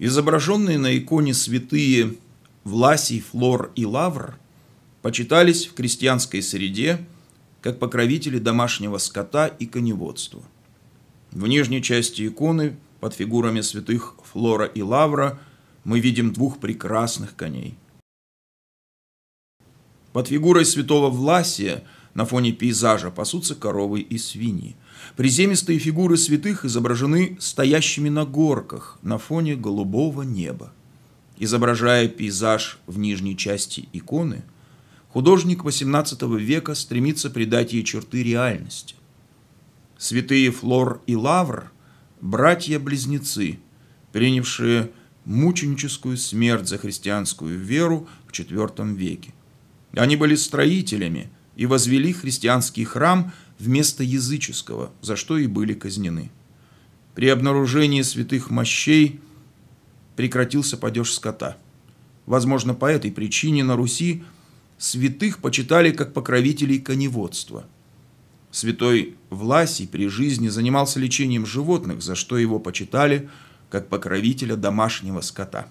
Изображенные на иконе святые Власий, Флор и Лавр почитались в крестьянской среде как покровители домашнего скота и коневодства. В нижней части иконы под фигурами святых Флора и Лавра мы видим двух прекрасных коней. Под фигурой святого Власия – на фоне пейзажа пасутся коровы и свиньи. Приземистые фигуры святых изображены стоящими на горках на фоне голубого неба. Изображая пейзаж в нижней части иконы, художник XVIII века стремится придать ей черты реальности. Святые Флор и Лавр – братья-близнецы, принявшие мученическую смерть за христианскую веру в IV веке. Они были строителями – и возвели христианский храм вместо языческого, за что и были казнены. При обнаружении святых мощей прекратился падеж скота. Возможно, по этой причине на Руси святых почитали как покровителей коневодства. Святой Власий при жизни занимался лечением животных, за что его почитали как покровителя домашнего скота.